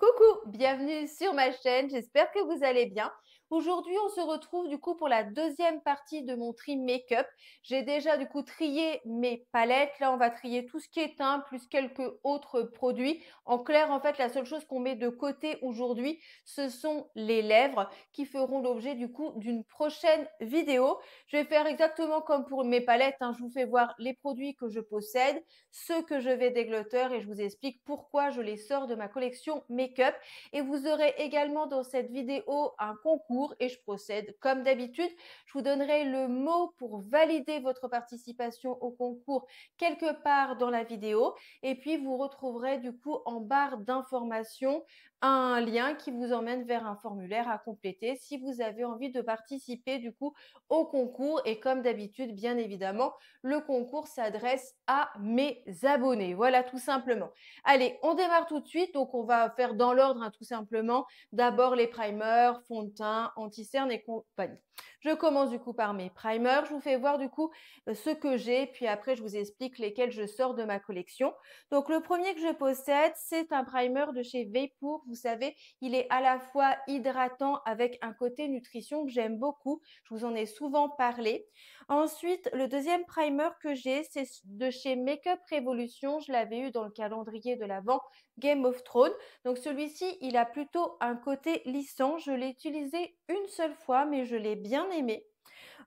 Coucou, bienvenue sur ma chaîne, j'espère que vous allez bien. Aujourd'hui, on se retrouve du coup pour la deuxième partie de mon tri make-up. J'ai déjà du coup trié mes palettes. Là, on va trier tout ce qui est teint plus quelques autres produits. En clair, en fait, la seule chose qu'on met de côté aujourd'hui, ce sont les lèvres qui feront l'objet du coup d'une prochaine vidéo. Je vais faire exactement comme pour mes palettes. Hein. Je vous fais voir les produits que je possède, ceux que je vais déglotter et je vous explique pourquoi je les sors de ma collection make-up. Et vous aurez également dans cette vidéo un concours et je procède comme d'habitude. Je vous donnerai le mot pour valider votre participation au concours quelque part dans la vidéo et puis vous retrouverez du coup en barre d'informations un lien qui vous emmène vers un formulaire à compléter si vous avez envie de participer du coup au concours et comme d'habitude bien évidemment le concours s'adresse à mes abonnés. Voilà tout simplement. Allez, on démarre tout de suite donc on va faire dans l'ordre hein, tout simplement d'abord les primers, fond de teint, anti et compagnie. Je commence du coup par mes primers. Je vous fais voir du coup euh, ce que j'ai, puis après je vous explique lesquels je sors de ma collection. Donc le premier que je possède, c'est un primer de chez Vapour, Vous savez, il est à la fois hydratant avec un côté nutrition que j'aime beaucoup. Je vous en ai souvent parlé. Ensuite, le deuxième primer que j'ai, c'est de chez Makeup Revolution. Je l'avais eu dans le calendrier de l'avant Game of Thrones. Donc celui-ci, il a plutôt un côté lissant. Je l'ai utilisé une seule fois, mais je l'ai bien aimé.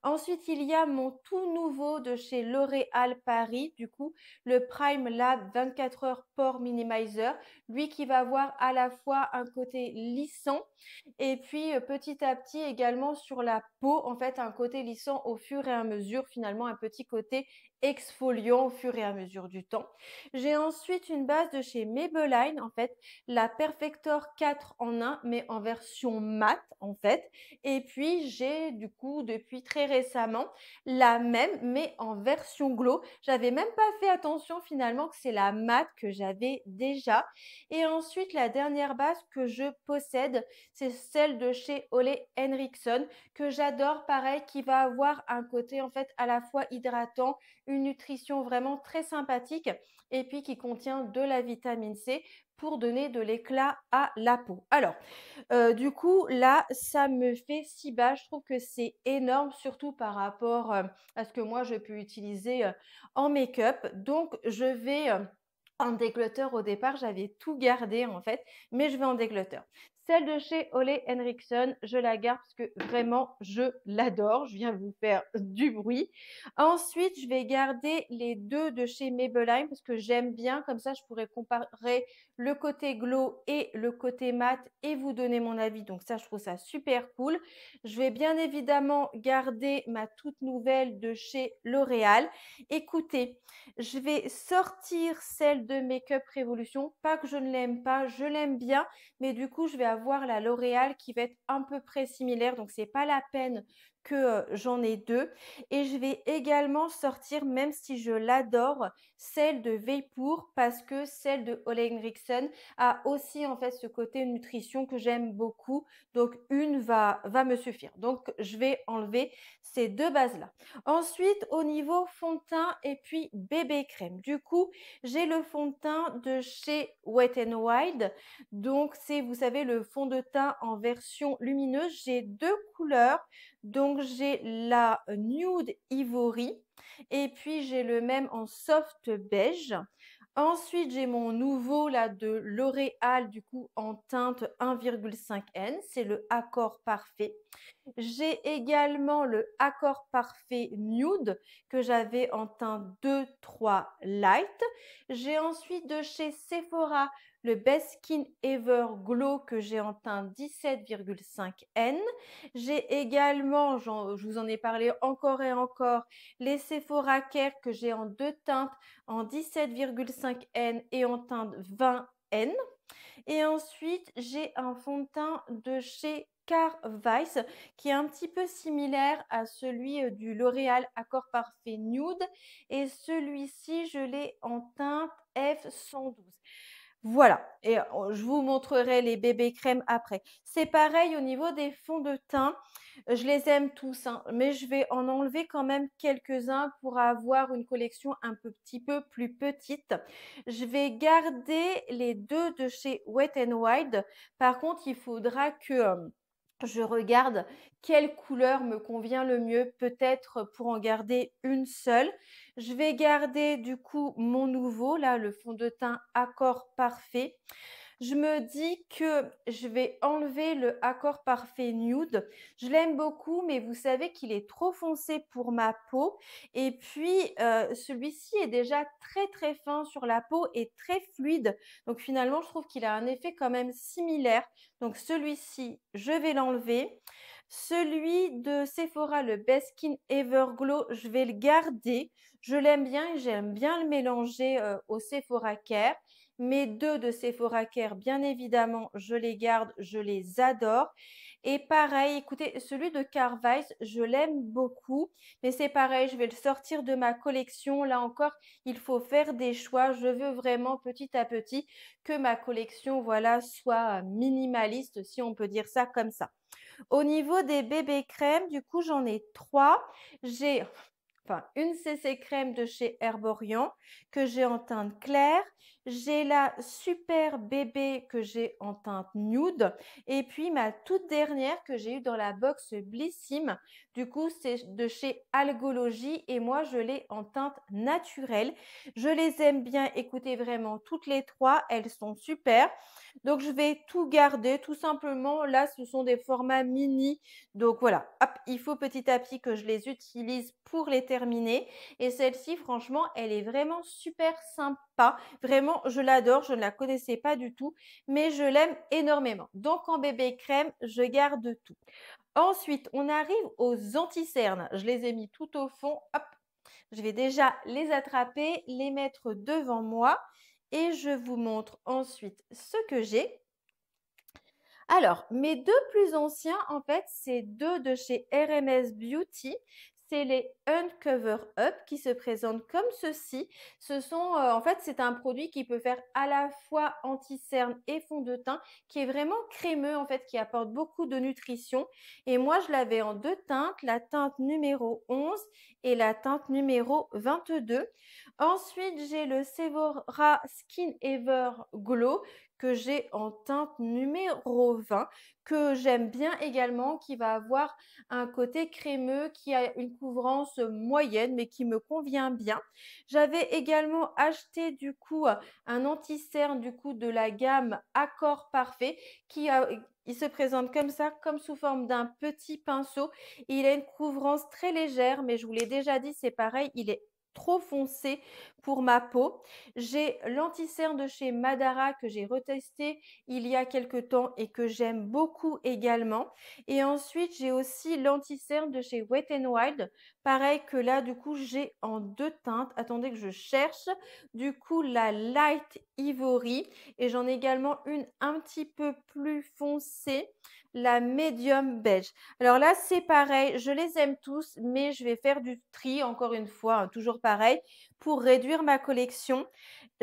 Ensuite, il y a mon tout nouveau de chez L'Oréal Paris, du coup, le Prime Lab 24 heures Pore Minimizer, lui qui va avoir à la fois un côté lissant et puis euh, petit à petit également sur la peau, en fait, un côté lissant au fur et à mesure, finalement, un petit côté exfoliant au fur et à mesure du temps. J'ai ensuite une base de chez Maybelline, en fait, la Perfector 4 en 1, mais en version matte, en fait. Et puis, j'ai du coup, depuis très récemment, la même, mais en version glow. J'avais même pas fait attention finalement que c'est la matte que j'avais déjà. Et ensuite, la dernière base que je possède, c'est celle de chez Ole Henriksen, que j'adore, pareil, qui va avoir un côté, en fait, à la fois hydratant, nutrition vraiment très sympathique et puis qui contient de la vitamine C pour donner de l'éclat à la peau. Alors, euh, du coup, là, ça me fait si bas. Je trouve que c'est énorme, surtout par rapport euh, à ce que moi, je peux utiliser euh, en make-up. Donc, je vais en dégloteur au départ, j'avais tout gardé en fait, mais je vais en dégloteur. Celle de chez Ole Henriksen, je la garde parce que vraiment, je l'adore. Je viens vous faire du bruit. Ensuite, je vais garder les deux de chez Maybelline parce que j'aime bien. Comme ça, je pourrais comparer le côté glow et le côté mat et vous donner mon avis. Donc ça, je trouve ça super cool. Je vais bien évidemment garder ma toute nouvelle de chez L'Oréal. Écoutez, je vais sortir celle de Makeup Revolution. Pas que je ne l'aime pas, je l'aime bien, mais du coup, je vais avoir la L'Oréal qui va être à peu près similaire. Donc c'est pas la peine que j'en ai deux. Et je vais également sortir, même si je l'adore, celle de Veipour parce que celle de Ole Henriksen a aussi en fait ce côté nutrition que j'aime beaucoup. Donc une va, va me suffire. Donc je vais enlever ces deux bases-là. Ensuite, au niveau fond de teint et puis bébé crème. Du coup, j'ai le fond de teint de chez Wet n Wild. Donc c'est, vous savez, le fond de teint en version lumineuse. J'ai deux couleurs. Donc j'ai la nude ivory et puis j'ai le même en soft beige. Ensuite, j'ai mon nouveau là de L'Oréal du coup en teinte 1,5N, c'est le accord parfait. J'ai également le accord parfait nude que j'avais en teint 2, 3 light. J'ai ensuite de chez Sephora le Best Skin Ever Glow que j'ai en teint 17,5N. J'ai également, je vous en ai parlé encore et encore, les Sephora Care que j'ai en deux teintes, en 17,5N et en teinte 20N. Et ensuite, j'ai un fond de teint de chez car Vice qui est un petit peu similaire à celui euh, du L'Oréal Accord Parfait Nude. Et celui-ci, je l'ai en teinte F112. Voilà, et euh, oh, je vous montrerai les bébés crèmes après. C'est pareil au niveau des fonds de teint. Je les aime tous, hein, mais je vais en enlever quand même quelques-uns pour avoir une collection un peu, petit peu plus petite. Je vais garder les deux de chez Wet n Wild. Par contre, il faudra que... Euh, je regarde quelle couleur me convient le mieux, peut-être pour en garder une seule. Je vais garder du coup mon nouveau, là, le fond de teint accord parfait je me dis que je vais enlever le accord parfait nude. Je l'aime beaucoup, mais vous savez qu'il est trop foncé pour ma peau. Et puis, euh, celui-ci est déjà très très fin sur la peau et très fluide. Donc finalement, je trouve qu'il a un effet quand même similaire. Donc celui-ci, je vais l'enlever. Celui de Sephora, le Beskin Everglow, je vais le garder. Je l'aime bien et j'aime bien le mélanger euh, au Sephora Care. Mes deux de ces Care, bien évidemment, je les garde, je les adore. Et pareil, écoutez, celui de Carvice, je l'aime beaucoup, mais c'est pareil, je vais le sortir de ma collection. Là encore, il faut faire des choix. Je veux vraiment petit à petit que ma collection, voilà, soit minimaliste, si on peut dire ça comme ça. Au niveau des bébés crèmes, du coup, j'en ai trois. J'ai enfin une CC crème de chez Herborian que j'ai en teinte claire. J'ai la super bébé que j'ai en teinte nude. Et puis ma toute dernière que j'ai eue dans la box Blissim. Du coup, c'est de chez Algologie et moi, je l'ai en teinte naturelle. Je les aime bien. Écoutez vraiment toutes les trois. Elles sont super. Donc, je vais tout garder. Tout simplement, là, ce sont des formats mini. Donc, voilà. il faut petit à petit que je les utilise pour les terminer. Et celle-ci, franchement, elle est vraiment super sympa pas. Vraiment, je l'adore, je ne la connaissais pas du tout, mais je l'aime énormément. Donc en bébé crème, je garde tout. Ensuite, on arrive aux anticernes. Je les ai mis tout au fond. Hop, je vais déjà les attraper, les mettre devant moi et je vous montre ensuite ce que j'ai. Alors, mes deux plus anciens, en fait, c'est deux de chez RMS Beauty c'est les Uncover Up qui se présentent comme ceci. Ce sont, euh, en fait, c'est un produit qui peut faire à la fois anti-cerne et fond de teint, qui est vraiment crémeux, en fait, qui apporte beaucoup de nutrition. Et moi, je l'avais en deux teintes, la teinte numéro 11 et la teinte numéro 22. Ensuite, j'ai le Sévora Skin Ever Glow que j'ai en teinte numéro 20 que j'aime bien également, qui va avoir un côté crémeux, qui a une couvrance moyenne, mais qui me convient bien. J'avais également acheté du coup un anti-cerne du coup de la gamme Accord Parfait, qui il se présente comme ça, comme sous forme d'un petit pinceau. Il a une couvrance très légère, mais je vous l'ai déjà dit, c'est pareil, il est trop foncé pour ma peau. J'ai l'anticerne de chez Madara que j'ai retesté il y a quelques temps et que j'aime beaucoup également. Et ensuite, j'ai aussi l'anticerne de chez Wet n Wild. Pareil que là, du coup, j'ai en deux teintes. Attendez que je cherche. Du coup, la Light Ivory. Et j'en ai également une un petit peu plus foncée la médium beige. Alors là, c'est pareil, je les aime tous, mais je vais faire du tri, encore une fois, hein, toujours pareil, pour réduire ma collection.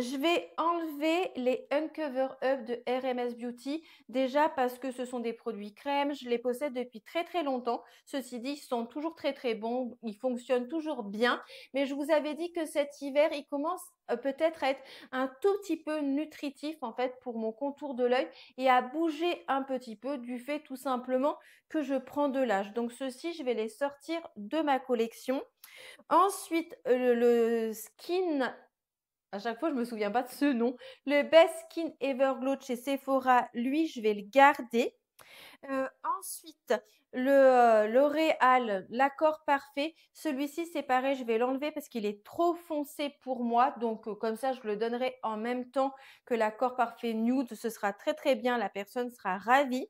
Je vais enlever les Uncover Up de RMS Beauty, déjà parce que ce sont des produits crème, je les possède depuis très très longtemps. Ceci dit, ils sont toujours très très bons, ils fonctionnent toujours bien, mais je vous avais dit que cet hiver, ils commencent euh, peut-être être un tout petit peu nutritif en fait pour mon contour de l'œil et à bouger un petit peu du fait tout simplement que je prends de l'âge. Donc ceci, je vais les sortir de ma collection. Ensuite, euh, le, le skin à chaque fois, je me souviens pas de ce nom. Le Best Skin Everglow de chez Sephora, lui, je vais le garder. Euh, ensuite, le euh, L'Oréal, l'accord parfait. Celui-ci, c'est pareil, je vais l'enlever parce qu'il est trop foncé pour moi. Donc, euh, comme ça, je le donnerai en même temps que l'accord parfait nude. Ce sera très, très bien. La personne sera ravie.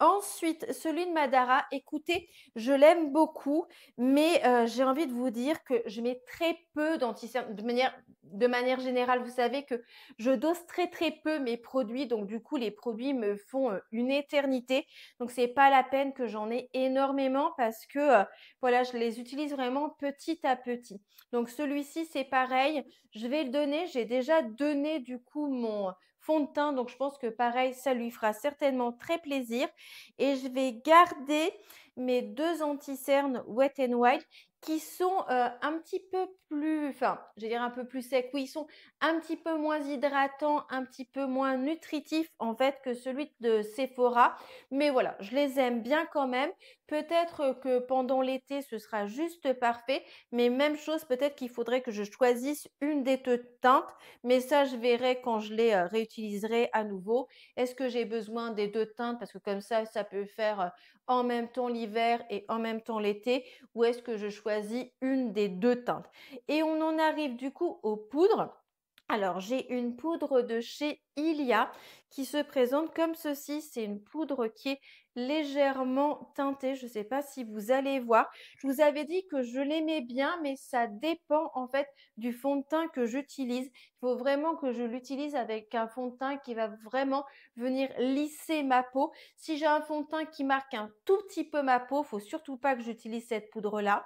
Ensuite, celui de Madara, écoutez, je l'aime beaucoup, mais euh, j'ai envie de vous dire que je mets très peu d'antiserme. De manière, générale, vous savez que je dose très très peu mes produits, donc du coup, les produits me font euh, une éternité. Donc, ce n'est pas la peine que j'en ai énormément parce que euh, voilà, je les utilise vraiment petit à petit. Donc, celui-ci, c'est pareil. Je vais le donner. J'ai déjà donné du coup mon fond de teint. Donc, je pense que pareil, ça lui fera certainement très plaisir. Et je vais garder mes deux anti-cernes Wet and white qui sont euh, un petit peu plus, enfin, je vais dire un peu plus sec oui, ils sont un petit peu moins hydratants, un petit peu moins nutritifs en fait que celui de Sephora. Mais voilà, je les aime bien quand même. Peut-être que pendant l'été, ce sera juste parfait. Mais même chose, peut-être qu'il faudrait que je choisisse une des deux teintes. Mais ça, je verrai quand je les euh, réutiliserai à nouveau. Est-ce que j'ai besoin des deux teintes Parce que comme ça, ça peut faire euh, en même temps l'hiver et en même temps l'été. Ou est-ce que je choisis une des deux teintes et on en arrive du coup aux poudres. Alors, j'ai une poudre de chez il y a qui se présente comme ceci. C'est une poudre qui est légèrement teintée. Je ne sais pas si vous allez voir. Je vous avais dit que je l'aimais bien, mais ça dépend en fait du fond de teint que j'utilise. Il faut vraiment que je l'utilise avec un fond de teint qui va vraiment venir lisser ma peau. Si j'ai un fond de teint qui marque un tout petit peu ma peau, il faut surtout pas que j'utilise cette poudre-là.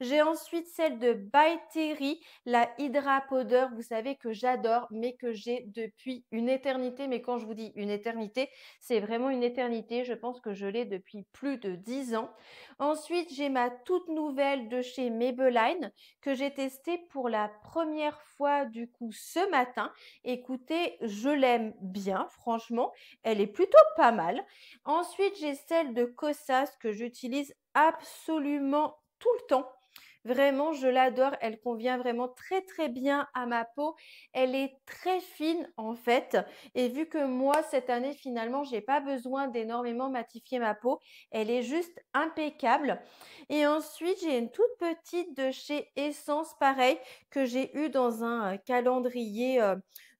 J'ai ensuite celle de By Terry, la Hydra Powder. Vous savez que j'adore, mais que j'ai depuis une éternité, mais quand je vous dis une éternité, c'est vraiment une éternité. Je pense que je l'ai depuis plus de 10 ans. Ensuite, j'ai ma toute nouvelle de chez Maybelline que j'ai testée pour la première fois du coup ce matin. Écoutez, je l'aime bien, franchement. Elle est plutôt pas mal. Ensuite, j'ai celle de Cossas que j'utilise absolument tout le temps. Vraiment, je l'adore. Elle convient vraiment très très bien à ma peau. Elle est très fine en fait. Et vu que moi, cette année, finalement, j'ai pas besoin d'énormément matifier ma peau. Elle est juste impeccable. Et ensuite, j'ai une toute petite de chez Essence, pareil, que j'ai eu dans un euh, calendrier. Euh,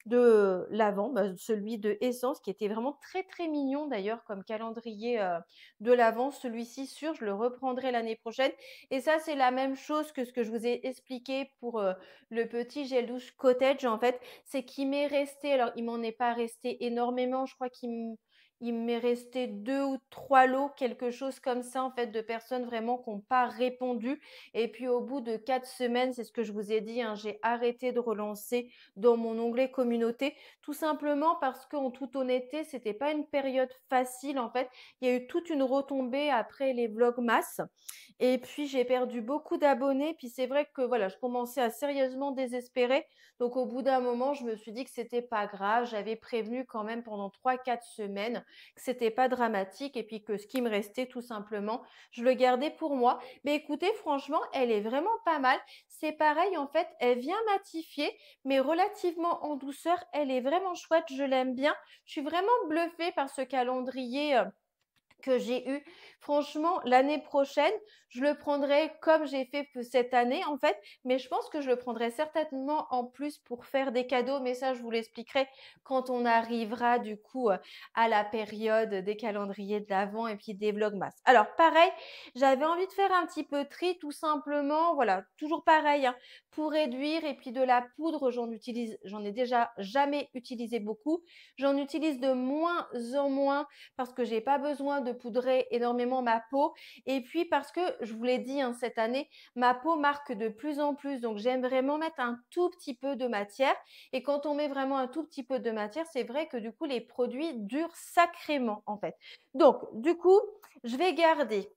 de l'avant, bah, celui de Essence, qui était vraiment très très mignon d'ailleurs comme calendrier euh, de l'avant, Celui-ci, sûr, je le reprendrai l'année prochaine. Et ça, c'est la même chose que ce que je vous ai expliqué pour euh, le petit gel douche cottage. En fait, c'est qu'il m'est resté, alors il m'en est pas resté énormément, je crois qu'il il m'est resté deux ou trois lots, quelque chose comme ça, en fait, de personnes vraiment qui n'ont pas répondu. Et puis au bout de quatre semaines, c'est ce que je vous ai dit, hein, j'ai arrêté de relancer dans mon onglet communauté, tout simplement parce qu'en toute honnêteté, ce n'était pas une période facile, en fait. Il y a eu toute une retombée après les vlogs vlogmas. Et puis j'ai perdu beaucoup d'abonnés. Puis c'est vrai que voilà, je commençais à sérieusement désespérer. Donc au bout d'un moment, je me suis dit que ce n'était pas grave. J'avais prévenu quand même pendant trois, quatre semaines que c'était pas dramatique et puis que ce qui me restait tout simplement, je le gardais pour moi. Mais écoutez, franchement, elle est vraiment pas mal. C'est pareil en fait, elle vient matifier, mais relativement en douceur, elle est vraiment chouette, je l'aime bien. Je suis vraiment bluffée par ce calendrier euh, que j'ai eu. Franchement, l'année prochaine, je le prendrai comme j'ai fait cette année, en fait, mais je pense que je le prendrai certainement en plus pour faire des cadeaux, mais ça, je vous l'expliquerai quand on arrivera, du coup, euh, à la période des calendriers de l'avant et puis des Vlogmas. Alors, pareil, j'avais envie de faire un petit peu tri, tout simplement, voilà, toujours pareil, hein, pour réduire, et puis de la poudre, j'en utilise, j'en ai déjà jamais utilisé beaucoup, j'en utilise de moins en moins parce que j'ai pas besoin de poudrer énormément ma peau. Et puis parce que, je vous l'ai dit, hein, cette année, ma peau marque de plus en plus. Donc j'aime vraiment mettre un tout petit peu de matière. Et quand on met vraiment un tout petit peu de matière, c'est vrai que du coup, les produits durent sacrément en fait. Donc du coup, je vais garder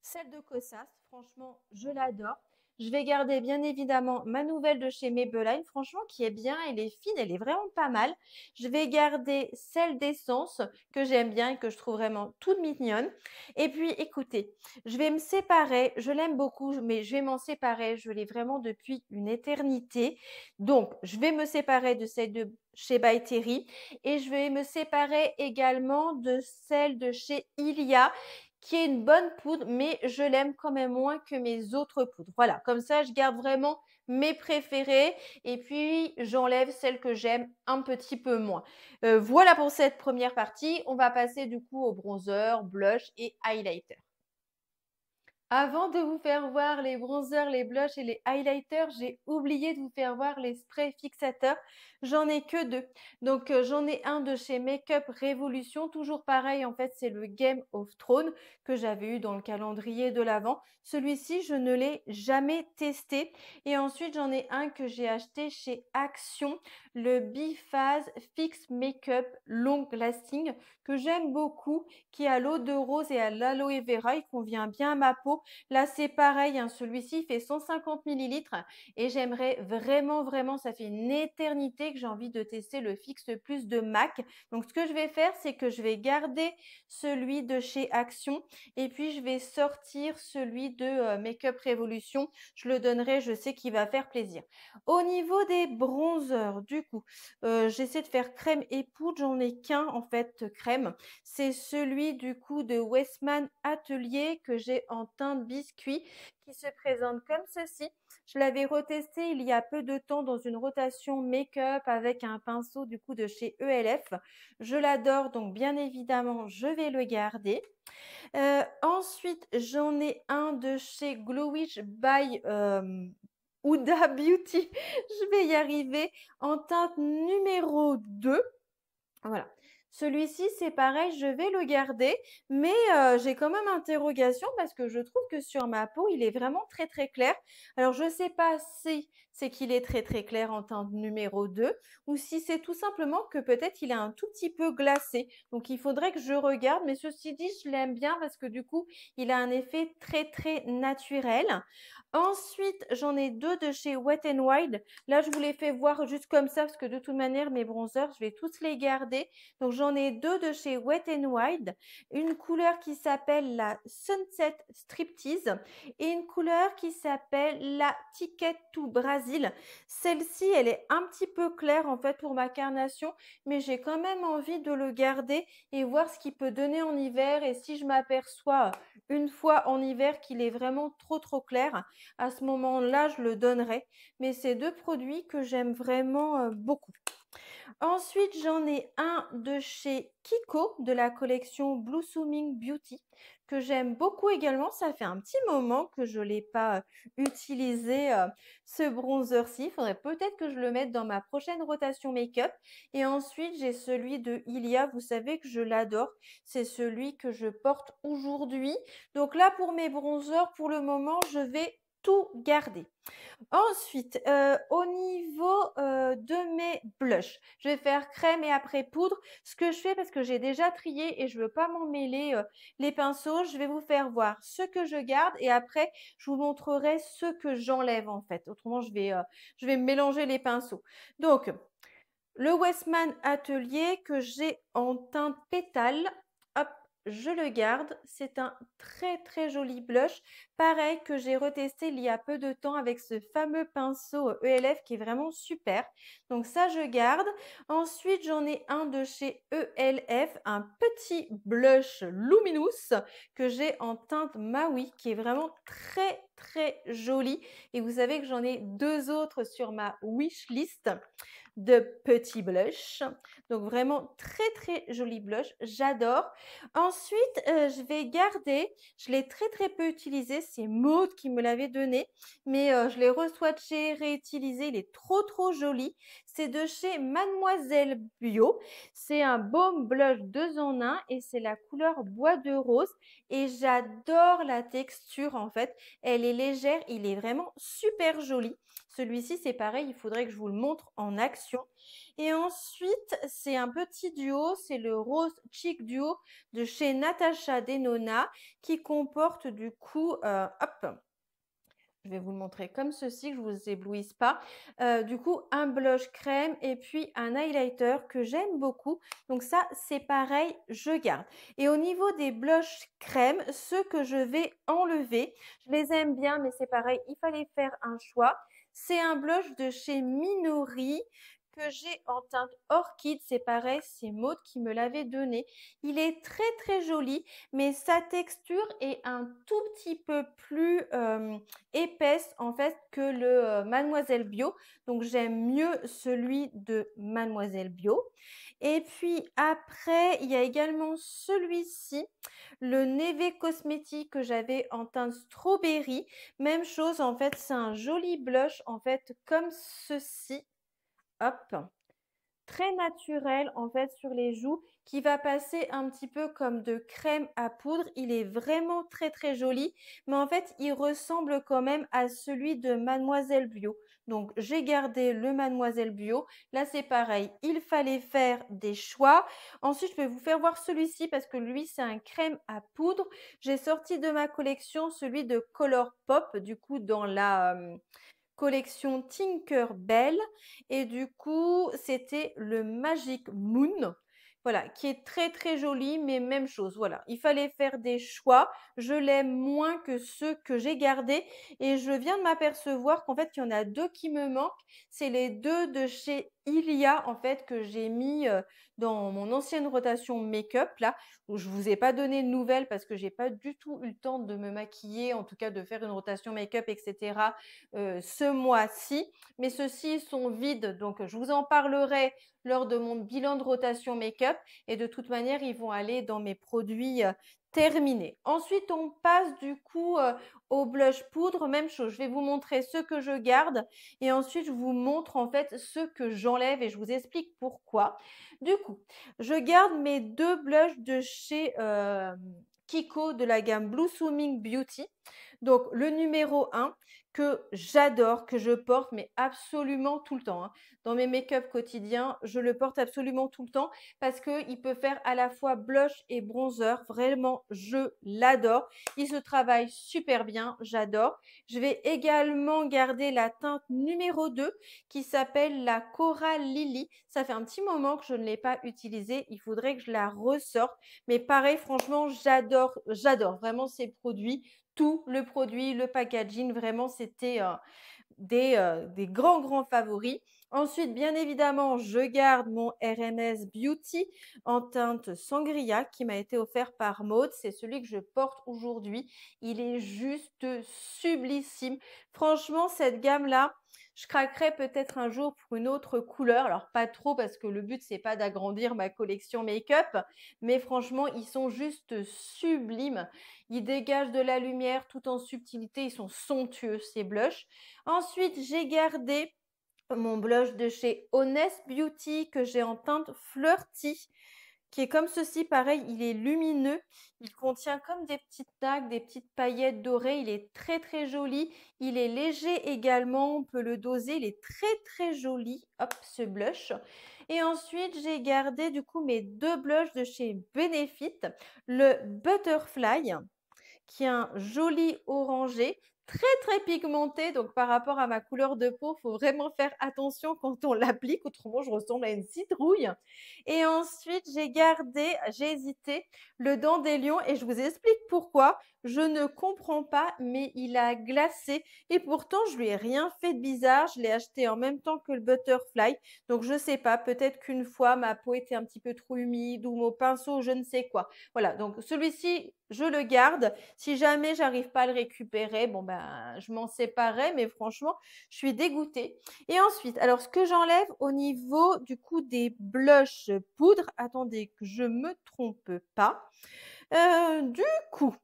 celle de Cossas. Franchement, je l'adore. Je vais garder bien évidemment ma nouvelle de chez Maybelline, franchement qui est bien, elle est fine, elle est vraiment pas mal. Je vais garder celle d'essence que j'aime bien et que je trouve vraiment toute mignonne. Et puis écoutez, je vais me séparer, je l'aime beaucoup, mais je vais m'en séparer, je l'ai vraiment depuis une éternité. Donc je vais me séparer de celle de chez By Terry et je vais me séparer également de celle de chez Ilia qui est une bonne poudre, mais je l'aime quand même moins que mes autres poudres. Voilà, comme ça, je garde vraiment mes préférées et puis j'enlève celles que j'aime un petit peu moins. Euh, voilà pour cette première partie. On va passer du coup au bronzer, blush et highlighter. Avant de vous faire voir les bronzers, les blushs et les highlighters, j'ai oublié de vous faire voir les sprays fixateurs. J'en ai que deux. Donc euh, j'en ai un de chez Make Up Revolution. Toujours pareil, en fait, c'est le Game of Thrones que j'avais eu dans le calendrier de l'avant. Celui-ci, je ne l'ai jamais testé. Et ensuite, j'en ai un que j'ai acheté chez Action le Biphase Fix Makeup Long Lasting que j'aime beaucoup, qui est à l'eau de rose et à l'aloe vera. Il convient bien à ma peau. Là, c'est pareil. Hein, celui-ci fait 150 ml et j'aimerais vraiment, vraiment, ça fait une éternité que j'ai envie de tester le Fix Plus de MAC. Donc, ce que je vais faire, c'est que je vais garder celui de chez Action et puis je vais sortir celui de Make euh, Makeup Révolution. Je le donnerai, je sais qu'il va faire plaisir. Au niveau des bronzers, du du coup, euh, j'essaie de faire crème et poudre. J'en ai qu'un en fait crème. C'est celui du coup de Westman Atelier que j'ai en teinte biscuit qui se présente comme ceci. Je l'avais retesté il y a peu de temps dans une rotation make-up avec un pinceau du coup de chez ELF. Je l'adore donc bien évidemment je vais le garder. Euh, ensuite j'en ai un de chez Glowish by euh, Ouda Beauty. Je vais y arriver en teinte numéro 2. Voilà. Celui-ci, c'est pareil, je vais le garder, mais euh, j'ai quand même interrogation parce que je trouve que sur ma peau, il est vraiment très très clair. Alors, je ne sais pas si c'est qu'il est très très clair en teinte numéro 2 ou si c'est tout simplement que peut-être il est un tout petit peu glacé. Donc il faudrait que je regarde, mais ceci dit, je l'aime bien parce que du coup, il a un effet très très naturel. Ensuite, j'en ai deux de chez Wet n Wild. Là, je vous les fais voir juste comme ça parce que de toute manière, mes bronzers, je vais tous les garder. Donc j'en ai deux de chez Wet n Wild, une couleur qui s'appelle la Sunset Striptease et une couleur qui s'appelle la Ticket to Brazil celle-ci, elle est un petit peu claire en fait pour ma carnation, mais j'ai quand même envie de le garder et voir ce qu'il peut donner en hiver. Et si je m'aperçois euh, une fois en hiver qu'il est vraiment trop trop clair, à ce moment-là, je le donnerai. Mais c'est deux produits que j'aime vraiment euh, beaucoup. Ensuite, j'en ai un de chez Kiko de la collection Blossoming Beauty que j'aime beaucoup également. Ça fait un petit moment que je ne l'ai pas utilisé, ce bronzer-ci. Il faudrait peut-être que je le mette dans ma prochaine rotation make-up. Et ensuite, j'ai celui de Ilia. Vous savez que je l'adore. C'est celui que je porte aujourd'hui. Donc là, pour mes bronzers, pour le moment, je vais tout garder. Ensuite, euh, au niveau euh, de mes blushs, je vais faire crème et après poudre. Ce que je fais, parce que j'ai déjà trié et je veux pas m'en mêler euh, les pinceaux, je vais vous faire voir ce que je garde et après, je vous montrerai ce que j'enlève en fait. Autrement, je vais, je vais mélanger les pinceaux. Donc, le Westman Atelier que j'ai en teinte pétale, hop, je le garde. C'est un très très joli blush Pareil que j'ai retesté il y a peu de temps avec ce fameux pinceau ELF euh, e qui est vraiment super. Donc ça, je garde. Ensuite, j'en ai un de chez ELF, un petit blush luminous que j'ai en teinte Maui qui est vraiment très très joli. Et vous savez que j'en ai deux autres sur ma wish list de petits blushs. Donc vraiment très très joli blush, j'adore. Ensuite, euh, je vais garder, je l'ai très très peu utilisé, c'est Maud qui me l'avait donné, mais euh, je l'ai re-swatché, réutilisé, il est trop trop joli. C'est de chez Mademoiselle Bio, c'est un baume blush 2 en 1 et c'est la couleur bois de rose et j'adore la texture en fait, elle est légère, il est vraiment super joli. Celui-ci, c'est pareil, il faudrait que je vous le montre en action. Et ensuite, c'est un petit duo, c'est le Rose cheek Duo de chez Natasha Denona qui comporte du coup, euh, hop, je vais vous le montrer comme ceci, que je vous éblouisse pas. Euh, du coup, un blush crème et puis un highlighter que j'aime beaucoup. Donc ça, c'est pareil, je garde. Et au niveau des blushs crème, ceux que je vais enlever, je les aime bien, mais c'est pareil, il fallait faire un choix. C'est un blush de chez Minori que j'ai en teinte orchide. C'est pareil, c'est Maud qui me l'avait donné. Il est très très joli, mais sa texture est un tout petit peu plus euh, épaisse en fait que le euh, Mademoiselle Bio. Donc j'aime mieux celui de Mademoiselle Bio. Et puis après, il y a également celui-ci, le Neve Cosmétique que j'avais en teinte strawberry. Même chose en fait, c'est un joli blush en fait comme ceci très naturel en fait sur les joues, qui va passer un petit peu comme de crème à poudre. Il est vraiment très très joli, mais en fait il ressemble quand même à celui de Mademoiselle Bio. Donc j'ai gardé le Mademoiselle Bio. Là c'est pareil, il fallait faire des choix. Ensuite je vais vous faire voir celui-ci parce que lui c'est un crème à poudre. J'ai sorti de ma collection celui de Color Pop, du coup dans la... Euh, collection Bell Et du coup, c'était le Magic Moon. Voilà, qui est très très joli, mais même chose. Voilà, il fallait faire des choix. Je l'aime moins que ceux que j'ai gardés. Et je viens de m'apercevoir qu'en fait, il y en a deux qui me manquent. C'est les deux de chez il y a en fait que j'ai mis dans mon ancienne rotation make-up là où je vous ai pas donné de nouvelles parce que j'ai pas du tout eu le temps de me maquiller en tout cas de faire une rotation make-up etc ce mois-ci mais ceux-ci sont vides donc je vous en parlerai lors de mon bilan de rotation make-up et de toute manière ils vont aller dans mes produits terminé. Ensuite, on passe du coup au blush poudre. Même chose, je vais vous montrer ce que je garde et ensuite je vous montre en fait ce que j'enlève et je vous explique pourquoi. Du coup, je garde mes deux blushs de chez Kiko de la gamme Blue Swimming Beauty. Donc le numéro 1 que j'adore, que je porte, mais absolument tout le temps. Hein. Dans mes make-up quotidiens, je le porte absolument tout le temps parce qu'il peut faire à la fois blush et bronzer. Vraiment, je l'adore. Il se travaille super bien, j'adore. Je vais également garder la teinte numéro 2 qui s'appelle la Coral Lily. Ça fait un petit moment que je ne l'ai pas utilisée. Il faudrait que je la ressorte. Mais pareil, franchement, j'adore, j'adore vraiment ces produits tout le produit, le packaging, vraiment c'était euh, euh, des, grands grands favoris. Ensuite, bien évidemment, je garde mon RMS Beauty en teinte sangria qui m'a été offert par Maud. C'est celui que je porte aujourd'hui. Il est juste sublissime. Franchement, cette gamme-là, je craquerai peut-être un jour pour une autre couleur. Alors pas trop parce que le but c'est pas d'agrandir ma collection make-up, mais franchement ils sont juste sublimes. Ils dégagent de la lumière tout en subtilité. Ils sont somptueux ces blushs. Ensuite j'ai gardé mon blush de chez Honest Beauty que j'ai en teinte flirty qui est comme ceci, pareil, il est lumineux, il contient comme des petites tags, des petites paillettes dorées, il est très très joli, il est léger également, on peut le doser, il est très très joli, hop, ce blush. Et ensuite, j'ai gardé du coup mes deux blushs de chez Benefit, le Butterfly, qui est un joli orangé, très très pigmenté Donc par rapport à ma couleur de peau, faut vraiment faire attention quand on l'applique, autrement je ressemble à une citrouille. Et ensuite j'ai gardé, j'ai hésité, le des dent Lions et je vous explique pourquoi. Je ne comprends pas, mais il a glacé et pourtant je lui ai rien fait de bizarre. Je l'ai acheté en même temps que le butterfly, donc je sais pas. Peut-être qu'une fois ma peau était un petit peu trop humide ou mon pinceau, je ne sais quoi. Voilà, donc celui-ci je le garde. Si jamais j'arrive pas à le récupérer, bon ben bah, je m'en séparais, mais franchement, je suis dégoûtée. Et ensuite, alors ce que j'enlève au niveau du coup des blushs poudre, attendez que je ne me trompe pas. Euh, du coup,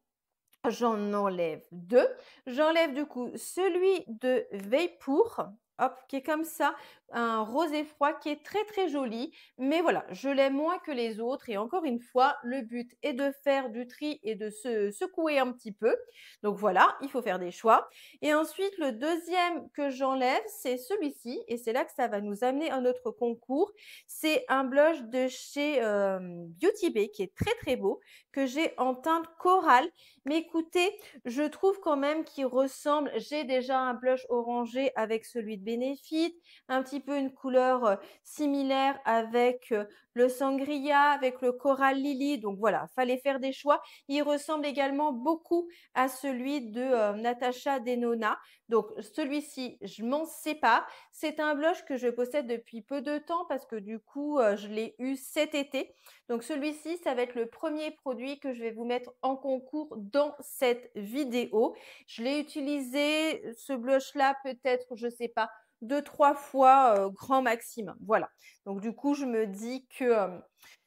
j'en enlève deux. J'enlève du coup celui de Veypour, hop, qui est comme ça un rosé froid qui est très très joli, mais voilà, je l'aime moins que les autres et encore une fois, le but est de faire du tri et de se secouer un petit peu. Donc voilà, il faut faire des choix. Et ensuite, le deuxième que j'enlève, c'est celui-ci et c'est là que ça va nous amener à notre concours. C'est un blush de chez euh, Beauty Bay qui est très très beau, que j'ai en teinte corale. Mais écoutez, je trouve quand même qu'il ressemble, j'ai déjà un blush orangé avec celui de Benefit, un petit peu une couleur similaire avec le sangria, avec le coral lily. Donc voilà, fallait faire des choix. Il ressemble également beaucoup à celui de Natacha Denona. Donc celui-ci, je m'en sais pas. C'est un blush que je possède depuis peu de temps parce que du coup, je l'ai eu cet été. Donc celui-ci, ça va être le premier produit que je vais vous mettre en concours dans cette vidéo. Je l'ai utilisé, ce blush-là, peut-être, je ne sais pas, deux, trois fois grand maximum. Voilà. Donc du coup, je me dis que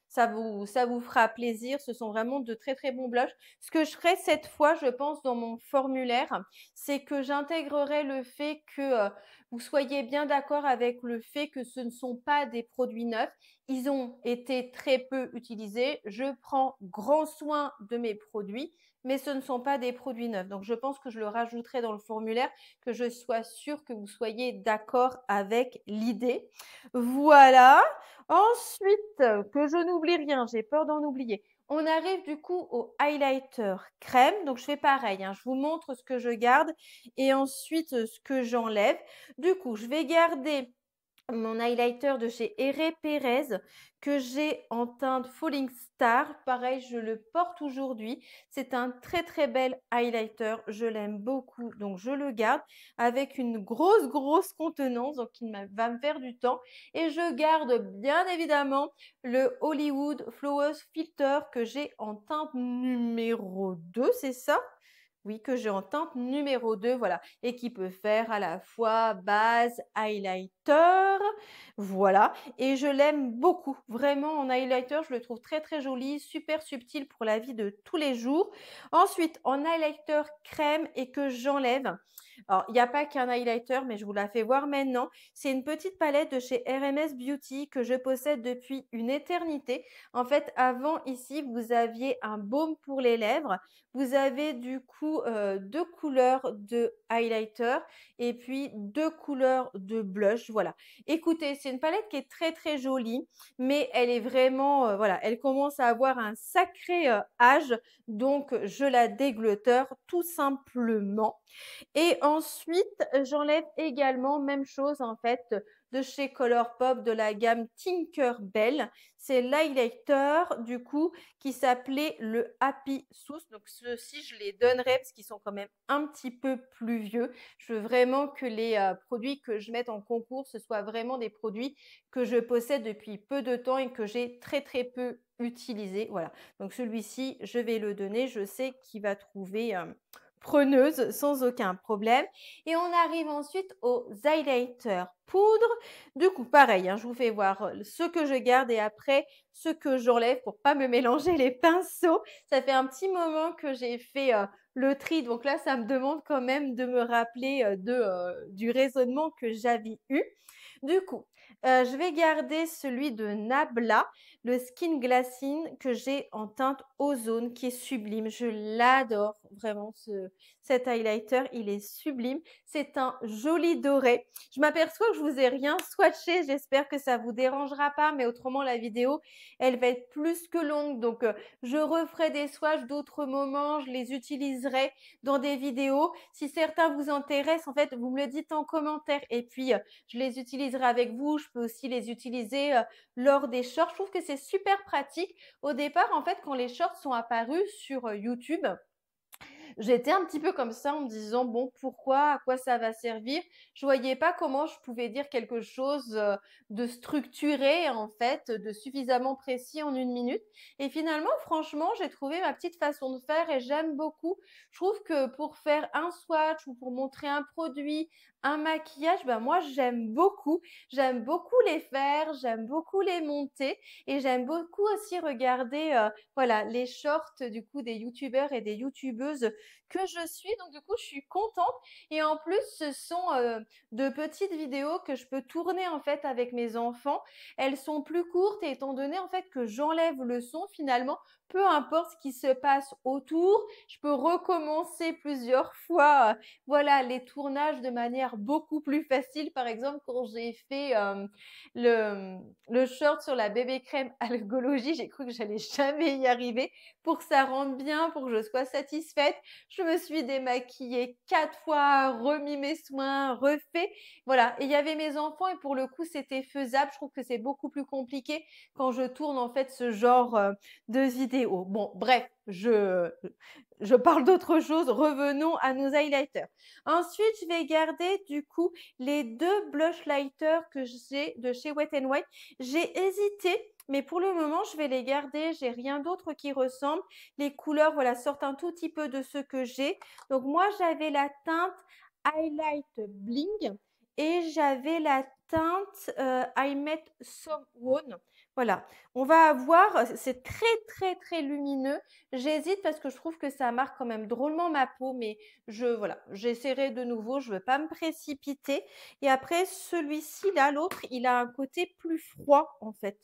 ça, vous, fera plaisir. Ce sont vraiment de très très bons blushs. Ce que je ferai cette fois, je pense, dans mon formulaire, c'est que j'intégrerai le fait que vous soyez bien d'accord avec le fait que ce ne sont pas des produits neufs. Ils ont été très peu utilisés. Je prends grand soin de mes produits mais ce ne sont pas des produits neufs. Donc je pense que je le rajouterai dans le formulaire, que je sois sûre que vous soyez d'accord avec l'idée. Voilà. Ensuite, que je n'oublie rien, j'ai peur d'en oublier. On arrive du coup au highlighter crème. Donc je fais pareil, hein. je vous montre ce que je garde et ensuite ce que j'enlève. Du coup, je vais garder mon highlighter de chez Ere Perez que j'ai en teinte Falling Star. Pareil, je le porte aujourd'hui. C'est un très très bel highlighter. Je l'aime beaucoup, donc je le garde avec une grosse grosse contenance, donc il va me faire du temps. Et je garde bien évidemment le Hollywood Flowers Filter que j'ai en teinte numéro 2, c'est ça oui, que j'ai en teinte numéro 2, voilà, et qui peut faire à la fois base, highlighter, voilà, et je l'aime beaucoup, vraiment en highlighter, je le trouve très très joli, super subtil pour la vie de tous les jours. Ensuite, en highlighter crème et que j'enlève, alors, il n'y a pas qu'un highlighter, mais je vous la fais voir maintenant. C'est une petite palette de chez RMS Beauty que je possède depuis une éternité. En fait, avant ici, vous aviez un baume pour les lèvres. Vous avez du coup euh, deux couleurs de highlighter et puis deux couleurs de blush. Voilà. Écoutez, c'est une palette qui est très très jolie, mais elle est vraiment, euh, voilà, elle commence à avoir un sacré euh, âge. Donc, je la dégloteur tout simplement. Et ensuite, j'enlève également, même chose en fait, de chez Color Pop de la gamme Bell. C'est l'highlighter du coup qui s'appelait le Happy Sauce. Donc ceux-ci, je les donnerai parce qu'ils sont quand même un petit peu plus vieux. Je veux vraiment que les euh, produits que je mette en concours, ce soient vraiment des produits que je possède depuis peu de temps et que j'ai très très peu utilisés. Voilà. Donc celui-ci, je vais le donner. Je sais qu'il va trouver... Euh, preneuse sans aucun problème. Et on arrive ensuite au highlighters poudre. Du coup, pareil, hein, je vous fais voir ce que je garde et après ce que j'enlève pour pas me mélanger les pinceaux. Ça fait un petit moment que j'ai fait euh, le tri, donc là, ça me demande quand même de me rappeler euh, euh, du raisonnement que j'avais eu. Du coup, je vais garder celui de Nabla le Skin Glacine que j'ai en teinte ozone qui est sublime. Je l'adore vraiment ce, cet highlighter, il est sublime. C'est un joli doré. Je m'aperçois que je vous ai rien swatché, j'espère que ça vous dérangera pas, mais autrement la vidéo, elle va être plus que longue. Donc euh, je referai des swatchs d'autres moments, je les utiliserai dans des vidéos. Si certains vous intéressent, en fait, vous me le dites en commentaire et puis euh, je les utiliserai avec vous. Je peux aussi les utiliser euh, lors des shorts. Je trouve que c'est super pratique. Au départ, en fait, quand les shorts sont apparus sur euh, YouTube, j'étais un petit peu comme ça en me disant bon pourquoi à quoi ça va servir je voyais pas comment je pouvais dire quelque chose euh, de structuré en fait de suffisamment précis en une minute et finalement franchement j'ai trouvé ma petite façon de faire et j'aime beaucoup je trouve que pour faire un swatch ou pour montrer un produit un maquillage, ben moi j'aime beaucoup. J'aime beaucoup les faire, j'aime beaucoup les monter et j'aime beaucoup aussi regarder euh, voilà les shorts du coup des youtubeurs et des youtubeuses que je suis. Donc du coup je suis contente et en plus ce sont euh, de petites vidéos que je peux tourner en fait avec mes enfants. Elles sont plus courtes et étant donné en fait que j'enlève le son finalement peu importe ce qui se passe autour, je peux recommencer plusieurs fois, euh, voilà, les tournages de manière beaucoup plus facile. Par exemple, quand j'ai fait euh, le, short sur la bébé crème algologie, j'ai cru que je n'allais jamais y arriver. Pour que ça rentre bien, pour que je sois satisfaite, je me suis démaquillée quatre fois, remis mes soins, refait. Voilà. Et il y avait mes enfants et pour le coup, c'était faisable. Je trouve que c'est beaucoup plus compliqué quand je tourne en fait ce genre euh, de vidéo Bon, bref, je, je parle d'autre chose. Revenons à nos highlighters. Ensuite, je vais garder du coup les deux blush lighters que j'ai de chez Wet n White. J'ai hésité mais pour le moment, je vais les garder. J'ai rien d'autre qui ressemble. Les couleurs, voilà, sortent un tout petit peu de ce que j'ai. Donc moi, j'avais la teinte Highlight Bling et j'avais la teinte euh, I Met Someone. Voilà, on va avoir, c'est très très très lumineux. J'hésite parce que je trouve que ça marque quand même drôlement ma peau, mais je voilà, j'essaierai de nouveau. Je ne veux pas me précipiter. Et après celui-ci là, l'autre, il a un côté plus froid en fait.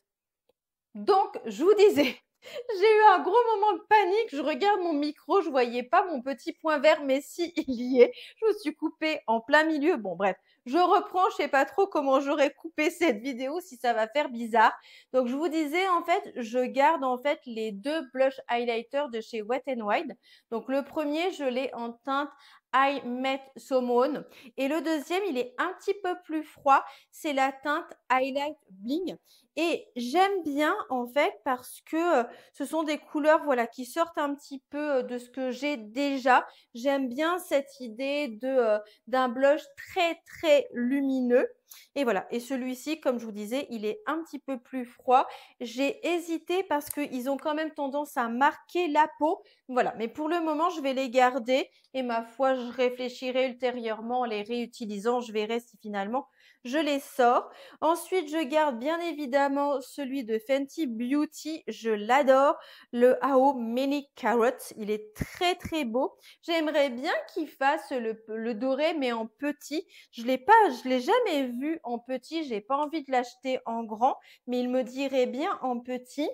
Donc je vous disais, j'ai eu un gros moment de panique. Je regarde mon micro, je voyais pas mon petit point vert, mais si il y est. Je me suis coupée en plein milieu. Bon, bref, je reprends. Je sais pas trop comment j'aurais coupé cette vidéo si ça va faire bizarre. Donc, je vous disais en fait, je garde en fait les deux blush highlighters de chez Wet n Wild. Donc, le premier, je l'ai en teinte I Met Saumon. Et le deuxième, il est un petit peu plus froid, c'est la teinte Highlight Bling. Et j'aime bien en fait parce que euh, ce sont des couleurs voilà qui sortent un petit peu euh, de ce que j'ai déjà. J'aime bien cette idée euh, d'un blush très très lumineux. Et voilà, et celui-ci comme je vous disais, il est un petit peu plus froid. J'ai hésité parce qu'ils ont quand même tendance à marquer la peau. Voilà, mais pour le moment, je vais les garder et ma foi, je réfléchirai ultérieurement en les réutilisant, je verrai si finalement je les sors. Ensuite, je garde bien évidemment celui de Fenty Beauty, je l'adore, le AO Mini Carrot, il est très très beau. J'aimerais bien qu'il fasse le, doré mais en petit. Je l'ai pas, je l'ai jamais vu en petit, j'ai pas envie de l'acheter en grand, mais il me dirait bien en petit.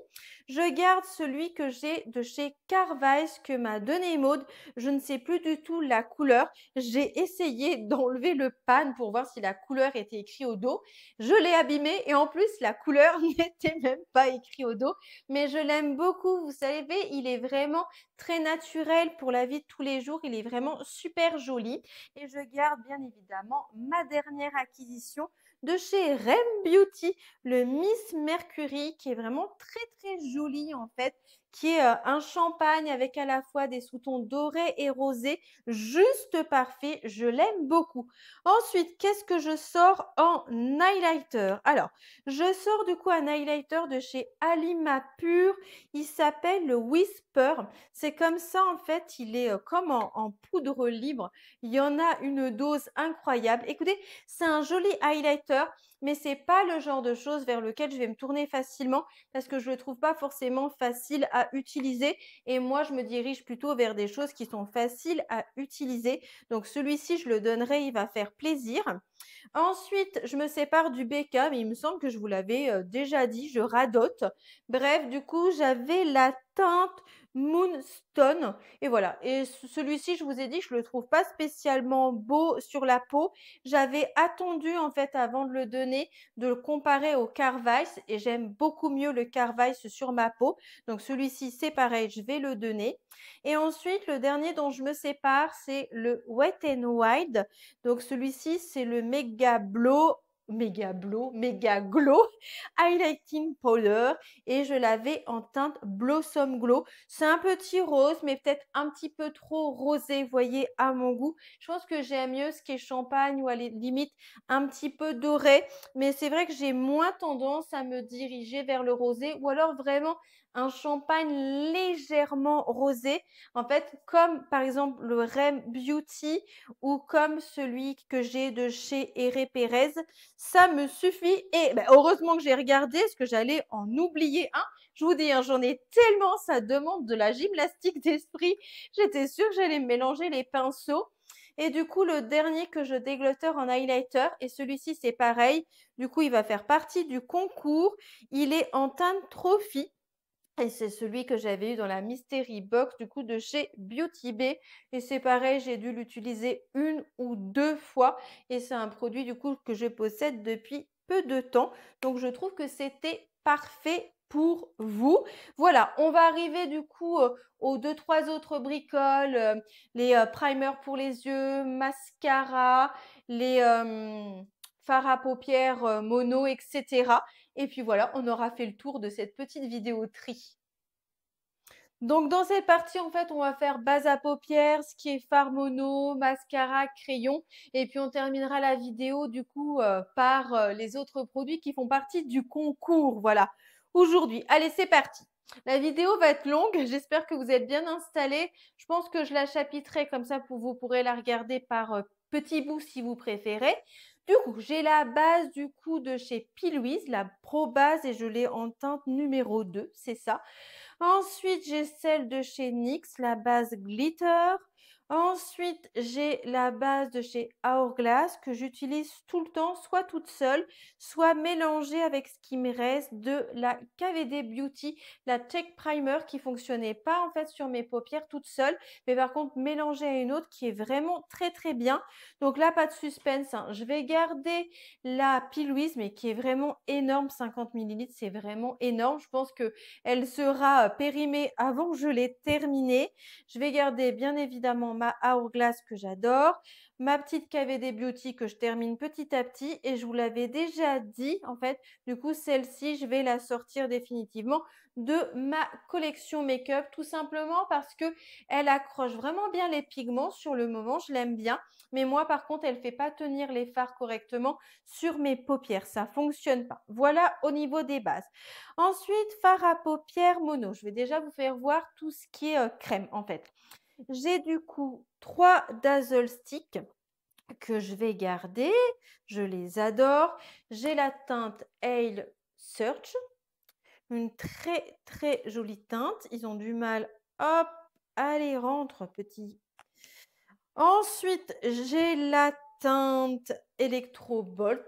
Je garde celui que j'ai de chez Carvice que m'a donné Maude. Je ne sais plus du tout la couleur. J'ai essayé d'enlever le pan pour voir si la couleur était écrit au dos. Je l'ai abîmé et en plus, la couleur n'était même pas écrit au dos. Mais je l'aime beaucoup. Vous savez, il est vraiment très naturel pour la vie de tous les jours. Il est vraiment super joli. Et je garde bien évidemment ma dernière acquisition de chez Rem Beauty, le Miss Mercury, qui est vraiment très très joli en fait qui est un champagne avec à la fois des sous-tons dorés et rosés, juste parfait, je l'aime beaucoup. Ensuite, qu'est-ce que je sors en highlighter Alors, je sors du coup un highlighter de chez Alima Pure, il s'appelle le Whisper, c'est comme ça en fait, il est comme en, en poudre libre, il y en a une dose incroyable. Écoutez, c'est un joli highlighter mais n'est pas le genre de choses vers lequel je vais me tourner facilement parce que je le trouve pas forcément facile à utiliser et moi je me dirige plutôt vers des choses qui sont faciles à utiliser. Donc celui-ci je le donnerai, il va faire plaisir. Ensuite, je me sépare du BK, mais il me semble que je vous l'avais euh, déjà dit, je radote. Bref, du coup, j'avais la teinte Moonstone. Et voilà. Et celui-ci, je vous ai dit, je le trouve pas spécialement beau sur la peau. J'avais attendu, en fait, avant de le donner, de le comparer au Carvice. Et j'aime beaucoup mieux le Carvice sur ma peau. Donc, celui-ci, c'est pareil, je vais le donner. Et ensuite, le dernier dont je me sépare, c'est le Wet n Wild. Donc, celui-ci, c'est le Mega Blow méga blow, méga glow highlighting powder et je l'avais en teinte Blossom Glow. C'est un petit rose mais peut-être un petit peu trop rosé, voyez, à mon goût. Je pense que j'aime mieux ce qui est champagne ou à la limite un petit peu doré, mais c'est vrai que j'ai moins tendance à me diriger vers le rosé ou alors vraiment un champagne légèrement rosé. En fait, comme par exemple le Rem Beauty ou comme celui que j'ai de chez Eré Pérez, ça me suffit. Et ben, heureusement que j'ai regardé, ce que j'allais en oublier un. Je vous dis, hein, j'en ai tellement, ça demande de la gymnastique d'esprit. J'étais sûre que j'allais mélanger les pinceaux. Et du coup, le dernier que je dégloteur en highlighter, et celui-ci c'est pareil, du coup il va faire partie du concours, il est en teinte trophy. Et c'est celui que j'avais eu dans la Mystery Box du coup de chez Beauty Bay. Et c'est pareil, j'ai dû l'utiliser une ou deux fois. Et c'est un produit du coup que je possède depuis peu de temps. Donc je trouve que c'était parfait pour vous. Voilà, on va arriver du coup euh, aux deux trois autres bricoles, euh, les euh, primers pour les yeux, mascara, les fards à paupières mono, etc. Et puis voilà, on aura fait le tour de cette petite vidéo tri. Donc dans cette partie, en fait, on va faire base à paupières, ce qui est phare mono, mascara, crayon. Et puis on terminera la vidéo du coup euh, par euh, les autres produits qui font partie du concours. Voilà, aujourd'hui. Allez, c'est parti. La vidéo va être longue, j'espère que vous êtes bien installés. Je pense que je la chapitrerai comme ça, pour vous pourrez la regarder par euh, petits bouts si vous préférez. Du coup, j'ai la base du coup de chez Pilouise, la Pro Base, et je l'ai en teinte numéro 2, c'est ça. Ensuite, j'ai celle de chez NYX, la base Glitter. Ensuite, j'ai la base de chez Hourglass que j'utilise tout le temps, soit toute seule, soit mélangée avec ce qui me reste de la KVD Beauty, la Tech Primer qui fonctionnait pas en fait sur mes paupières toute seule, mais par contre mélangée à une autre qui est vraiment très très bien. Donc là, pas de suspense. Hein. Je vais garder la Pilouise, mais qui est vraiment énorme, 50 ml, c'est vraiment énorme. Je pense qu'elle sera euh, périmée avant que je l'ai terminée. Je vais garder bien évidemment Hourglass que j'adore, ma petite KVD Beauty que je termine petit à petit et je vous l'avais déjà dit en fait, du coup celle-ci je vais la sortir définitivement de ma collection make-up tout simplement parce que elle accroche vraiment bien les pigments sur le moment, je l'aime bien, mais moi par contre elle fait pas tenir les fards correctement sur mes paupières, ça fonctionne pas. Voilà au niveau des bases. Ensuite, fard à paupières mono, je vais déjà vous faire voir tout ce qui est euh, crème en fait. J'ai du coup trois dazzle sticks que je vais garder. Je les adore. J'ai la teinte Ale Search. Une très très jolie teinte. Ils ont du mal. Hop, allez, rentre, petit. Ensuite, j'ai la teinte Electro Bolt.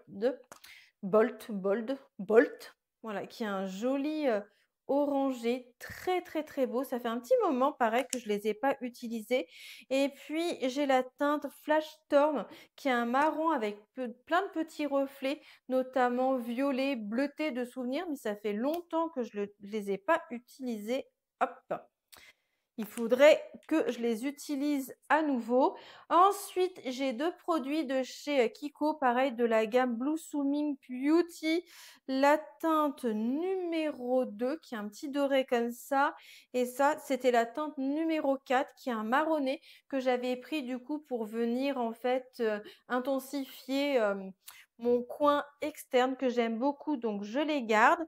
Bolt, Bold, Bolt. Voilà, qui est un joli. Euh, orangé, très très très beau. Ça fait un petit moment, pareil, que je les ai pas utilisés. Et puis j'ai la teinte Flash Storm qui est un marron avec plein de petits reflets, notamment violet, bleuté de souvenirs, mais ça fait longtemps que je ne les ai pas utilisés. Hop il faudrait que je les utilise à nouveau. Ensuite, j'ai deux produits de chez euh, Kiko, pareil, de la gamme Blue Swimming Beauty. La teinte numéro 2, qui est un petit doré comme ça. Et ça, c'était la teinte numéro 4, qui est un marronné que j'avais pris du coup pour venir en fait euh, intensifier... Euh, mon coin externe que j'aime beaucoup, donc je les garde.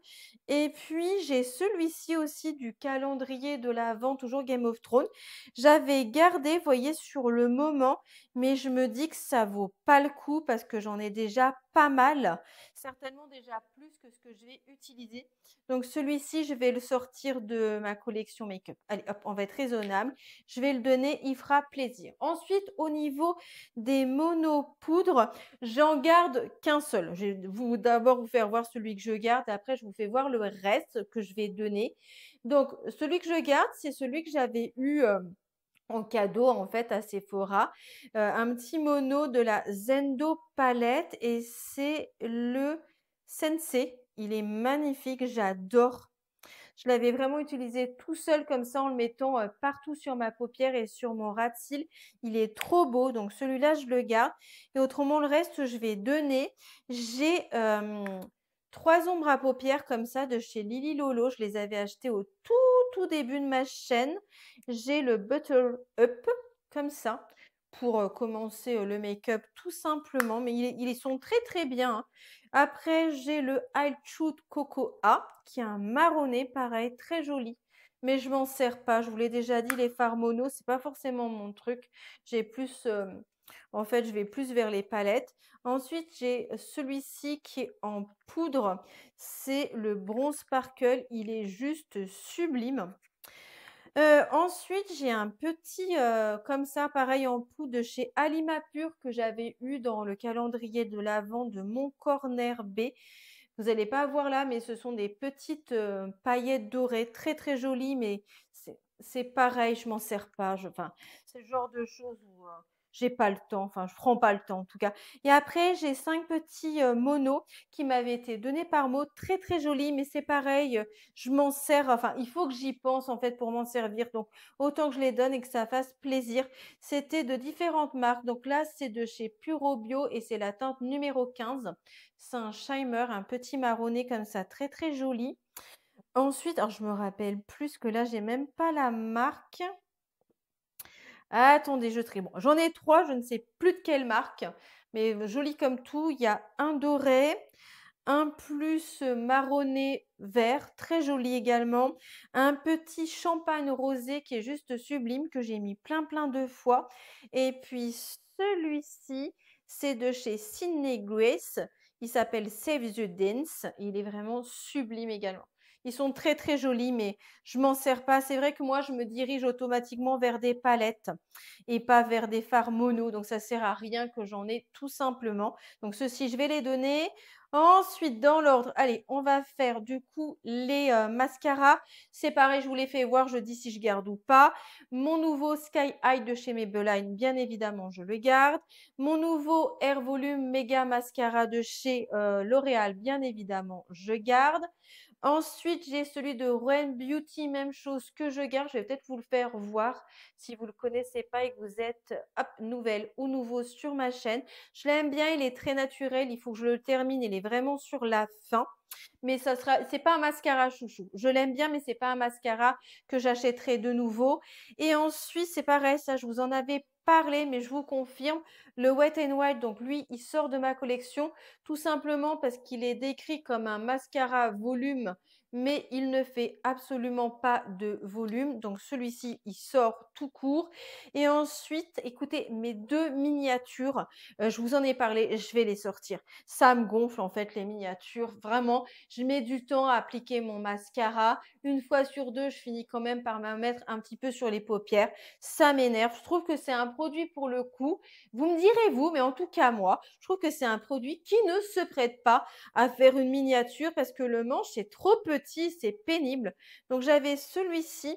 Et puis j'ai celui-ci aussi du calendrier de l'Avent toujours Game of Thrones. J'avais gardé, voyez, sur le moment, mais je me dis que ça vaut pas le coup parce que j'en ai déjà mal, certainement déjà plus que ce que je vais utiliser. Donc celui-ci, je vais le sortir de ma collection make-up. Allez, hop, on va être raisonnable. Je vais le donner, il fera plaisir. Ensuite, au niveau des monopoudres, j'en garde qu'un seul. Je vais vous d'abord vous faire voir celui que je garde, et après je vous fais voir le reste que je vais donner. Donc celui que je garde, c'est celui que j'avais eu... Euh, en cadeau en fait à Sephora. Euh, un petit mono de la Zendo palette et c'est le Sensei. Il est magnifique, j'adore. Je l'avais vraiment utilisé tout seul comme ça en le mettant euh, partout sur ma paupière et sur mon ras de cils. Il est trop beau, donc celui-là je le garde. Et autrement le reste je vais donner. J'ai euh, Trois ombres à paupières comme ça de chez Lily Lolo. Je les avais achetées au tout, tout début de ma chaîne. J'ai le Butter Up comme ça pour euh, commencer euh, le make-up tout simplement. Mais ils, sont très très bien. Hein. Après, j'ai le I'll Shoot Cocoa qui est un marronné, pareil, très joli. Mais je m'en sers pas. Je vous l'ai déjà dit, les fards mono, c'est pas forcément mon truc. J'ai plus... Euh, en fait, je vais plus vers les palettes. Ensuite, j'ai celui-ci qui est en poudre. C'est le Bronze Sparkle. Il est juste sublime. Euh, ensuite, j'ai un petit euh, comme ça, pareil en poudre de chez Alima Pure que j'avais eu dans le calendrier de l'avant de mon corner B. Vous n'allez pas voir là, mais ce sont des petites euh, paillettes dorées, très très jolies, mais c'est pareil, je m'en sers pas. c'est le genre de choses où j'ai pas le temps, enfin je prends pas le temps en tout cas. Et après j'ai cinq petits monos qui m'avaient été donnés par mot, très très jolis, mais c'est pareil, je m'en sers, enfin il faut que j'y pense en fait pour m'en servir, donc autant que je les donne et que ça fasse plaisir. C'était de différentes marques, donc là c'est de chez Puro Bio et c'est la teinte numéro 15. C'est un Shimer, un petit marronné comme ça, très très joli. Ensuite, alors je me rappelle plus que là j'ai même pas la marque. Attendez, je trie. Bon, j'en ai trois, je ne sais plus de quelle marque, mais joli comme tout. Il y a un doré, un plus marronné vert, très joli également. Un petit champagne rosé qui est juste sublime, que j'ai mis plein plein de fois. Et puis celui-ci, c'est de chez Sydney Grace. Il s'appelle Save the Dance. Il est vraiment sublime également. Ils sont très très jolis, mais je m'en sers pas. C'est vrai que moi, je me dirige automatiquement vers des palettes et pas vers des fards mono. Donc ça sert à rien que j'en ai tout simplement. Donc ceci, je vais les donner. Ensuite, dans l'ordre, allez, on va faire du coup les euh, mascaras. C'est pareil, je vous les fais voir, je dis si je garde ou pas. Mon nouveau Sky High de chez Maybelline, bien évidemment, je le garde. Mon nouveau Air Volume Mega Mascara de chez euh, L'Oréal, bien évidemment, je garde. Ensuite, j'ai celui de REN Beauty, même chose que je garde. Je vais peut-être vous le faire voir si vous ne le connaissez pas et que vous êtes nouvelle ou nouveau sur ma chaîne. Je l'aime bien, il est très naturel. Il faut que je le termine. Il est vraiment sur la fin. Mais ça sera, pas un mascara chouchou. Je l'aime bien, mais c'est pas un mascara que j'achèterai de nouveau. Et ensuite, c'est pareil, ça, je vous en avais parler, mais je vous confirme, le Wet n White, donc lui, il sort de ma collection tout simplement parce qu'il est décrit comme un mascara volume mais il ne fait absolument pas de volume. Donc celui-ci, il sort tout court. Et ensuite, écoutez, mes deux miniatures, euh, je vous en ai parlé, je vais les sortir. Ça me gonfle en fait les miniatures, vraiment. Je mets du temps à appliquer mon mascara. Une fois sur deux, je finis quand même par me mettre un petit peu sur les paupières. Ça m'énerve. Je trouve que c'est un produit pour le coup. Vous me direz vous, mais en tout cas moi, je trouve que c'est un produit qui ne se prête pas à faire une miniature parce que le manche c'est trop petit c'est pénible. Donc j'avais celui-ci,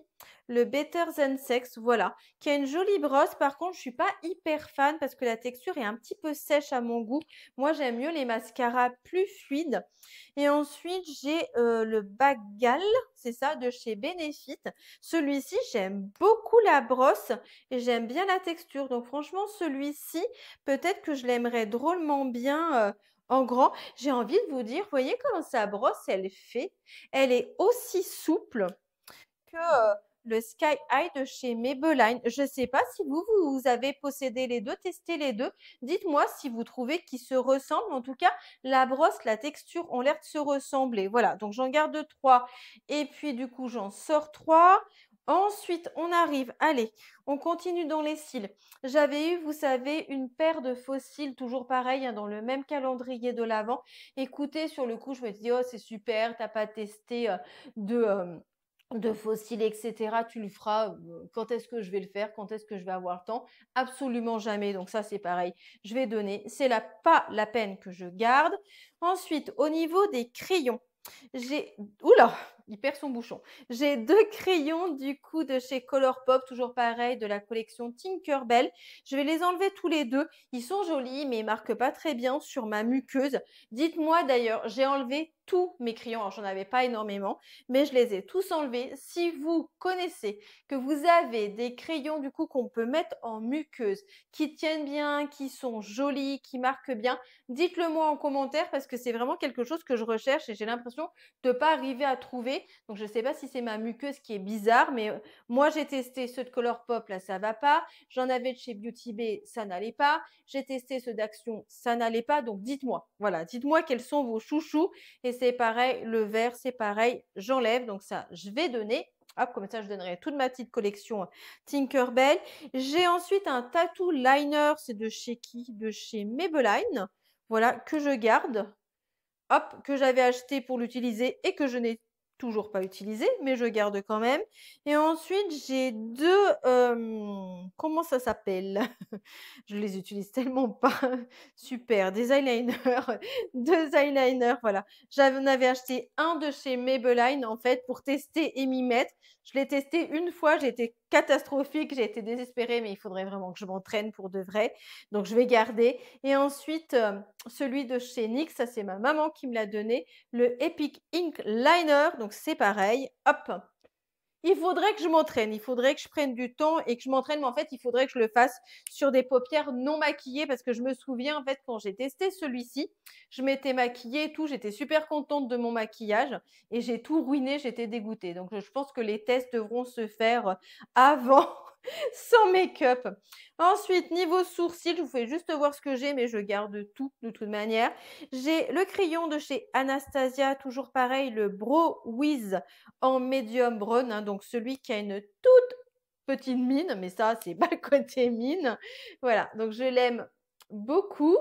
le Better Than Sex, voilà, qui a une jolie brosse. Par contre, je suis pas hyper fan parce que la texture est un petit peu sèche à mon goût. Moi, j'aime mieux les mascaras plus fluides. Et ensuite, j'ai euh, le Bagal, c'est ça, de chez Benefit. Celui-ci, j'aime beaucoup la brosse et j'aime bien la texture. Donc franchement, celui-ci, peut-être que je l'aimerais drôlement bien euh, en grand, j'ai envie de vous dire, voyez comment sa brosse, elle fait. Elle est aussi souple que euh, le Sky High de chez Maybelline. Je ne sais pas si vous, vous avez possédé les deux, testé les deux. Dites-moi si vous trouvez qu'ils se ressemblent. En tout cas, la brosse, la texture ont l'air de se ressembler. Voilà, donc j'en garde trois. Et puis, du coup, j'en sors trois. Ensuite, on arrive, allez, on continue dans les cils. J'avais eu, vous savez, une paire de fossiles toujours pareil, hein, dans le même calendrier de l'avant. Écoutez, sur le coup, je me dis, oh, c'est super, t'as pas testé euh, euh, de... fossiles, etc. Tu le feras. Euh, quand est-ce que je vais le faire Quand est-ce que je vais avoir le temps Absolument jamais. Donc ça, c'est pareil. Je vais donner. C'est la, pas la peine que je garde. Ensuite, au niveau des crayons, j'ai... Oula il perd son bouchon. J'ai deux crayons du coup de chez Colourpop, toujours pareil, de la collection Tinkerbell. Je vais les enlever tous les deux. Ils sont jolis, mais ils marquent pas très bien sur ma muqueuse. Dites-moi d'ailleurs, j'ai enlevé mes crayons. Alors, j'en avais pas énormément, mais je les ai tous enlevés. Si vous connaissez que vous avez des crayons, du coup, qu'on peut mettre en muqueuse, qui tiennent bien, qui sont jolis, qui marquent bien, dites-le moi en commentaire parce que c'est vraiment quelque chose que je recherche et j'ai l'impression de pas arriver à trouver. Donc, je sais pas si c'est ma muqueuse qui est bizarre, mais euh, moi, j'ai testé ceux de Color Pop, là, ça va pas. J'en avais de chez Beauty Bay, ça n'allait pas. J'ai testé ceux d'Action, ça n'allait pas. Donc, dites-moi, voilà, dites-moi quels sont vos chouchous et c'est pareil, le vert, c'est pareil, j'enlève. Donc ça, je vais donner. Hop, comme ça, je donnerai toute ma petite collection euh, Tinkerbell. J'ai ensuite un tattoo liner, c'est de chez qui De chez Maybelline. Voilà, que je garde. Hop, que j'avais acheté pour l'utiliser et que je n'ai toujours pas utilisé, mais je garde quand même. Et ensuite, j'ai deux... comment ça s'appelle Je les utilise tellement pas. Super, des eyeliner deux eyeliner voilà. J'en avais acheté un de chez Maybelline, en fait, pour tester et m'y mettre. Je l'ai testé une fois, j'étais catastrophique, j'ai été désespérée, mais il faudrait vraiment que je m'entraîne pour de vrai. Donc je vais garder. Et ensuite, euh, celui de chez NYX, ça c'est ma maman qui me l'a donné, le Epic Ink Liner. Donc c'est pareil, hop, il faudrait que je m'entraîne, il faudrait que je prenne du temps et que je m'entraîne, mais en fait, il faudrait que je le fasse sur des paupières non maquillées parce que je me souviens, en fait, quand j'ai testé celui-ci, je m'étais maquillée et tout, j'étais super contente de mon maquillage et j'ai tout ruiné, j'étais dégoûtée. Donc, je pense que les tests devront se faire avant sans make-up. Ensuite, niveau sourcils, je vous fais juste voir ce que j'ai, mais je garde tout de toute manière. J'ai le crayon de chez Anastasia, toujours pareil, le Brow Wiz en médium brun, hein, donc celui qui a une toute petite mine, mais ça, c'est pas le côté mine. Voilà, donc je l'aime beaucoup.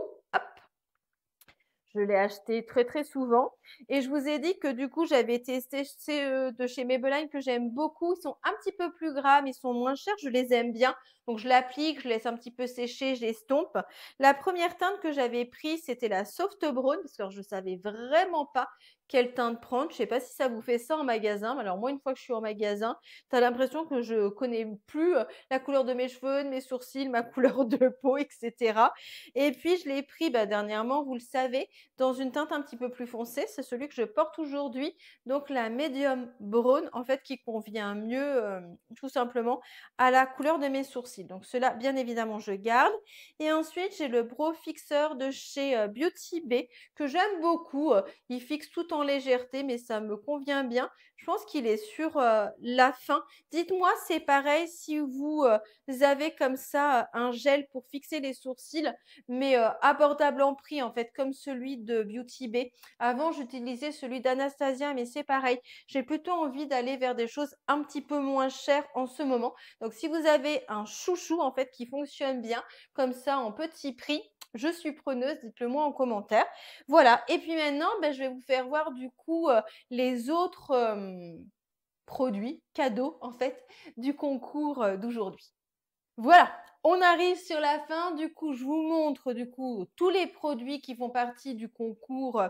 Je l'ai acheté très très souvent. Et je vous ai dit que du coup, j'avais testé euh, de chez Maybelline que j'aime beaucoup. Ils sont un petit peu plus gras, mais ils sont moins chers. Je les aime bien. Donc je l'applique, je laisse un petit peu sécher, je l'estompe. La première teinte que j'avais prise, c'était la Soft Brown, parce que je ne savais vraiment pas quelle teinte prendre. Je sais pas si ça vous fait ça en magasin. mais Alors moi, une fois que je suis en magasin, tu as l'impression que je connais plus la couleur de mes cheveux, de mes sourcils, ma couleur de peau, etc. Et puis je l'ai pris bah, dernièrement, vous le savez, dans une teinte un petit peu plus foncée. C'est celui que je porte aujourd'hui. Donc la medium brown, en fait, qui convient mieux tout simplement à la couleur de mes sourcils. Donc cela, bien évidemment, je garde. Et ensuite, j'ai le Bro Fixeur de chez Beauty Bay que j'aime beaucoup. Il fixe tout en légèreté, mais ça me convient bien. Je pense qu'il est sur euh, la fin. Dites-moi, c'est pareil si vous, euh, avez comme ça euh, un gel pour fixer les sourcils, mais abordable en prix, en fait, comme celui de Beauty Bay. Avant, j'utilisais celui d'Anastasia, mais c'est pareil. J'ai plutôt envie d'aller vers des choses un petit peu moins chères en ce moment. Donc, si vous avez un chouchou, en fait, qui fonctionne bien, comme ça, en petit prix, je suis preneuse, dites-le moi en commentaire. Voilà, et puis maintenant, ben, je vais vous faire voir du coup euh, les autres produits, cadeaux en fait, du concours d'aujourd'hui. Voilà, on arrive sur la fin. Du coup, je vous montre du coup tous les produits qui font partie du concours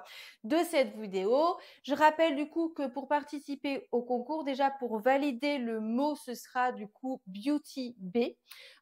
de cette vidéo. Je rappelle du coup que pour participer au concours, déjà pour valider le mot, ce sera du coup Beauty B.